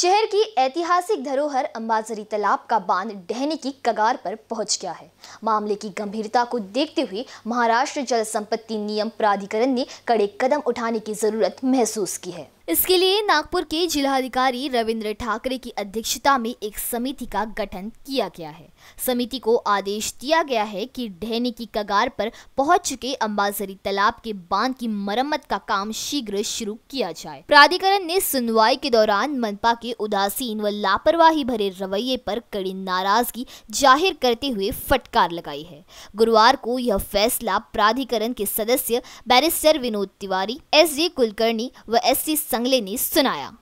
शहर की ऐतिहासिक धरोहर अंबाजरी तालाब का बांध ढहने की कगार पर पहुंच गया है मामले की गंभीरता को देखते हुए महाराष्ट्र जल संपत्ति नियम प्राधिकरण ने कड़े कदम उठाने की जरूरत महसूस की है इसके लिए नागपुर के जिलाधिकारी रविंद्र ठाकरे की अध्यक्षता में एक समिति का गठन किया गया है समिति को आदेश दिया गया है कि ढहने की कगार पर पहुंच चुके अंबाजरी तालाब के बांध की मरम्मत का काम शीघ्र शुरू किया जाए प्राधिकरण ने सुनवाई के दौरान मनपा के उदासीन व लापरवाही भरे रवैये पर कड़ी नाराजगी जाहिर करते हुए फटकार लगाई है गुरुवार को यह फैसला प्राधिकरण के सदस्य बैरिस्टर विनोद तिवारी एस कुलकर्णी व एस सी संगले ने सुनाया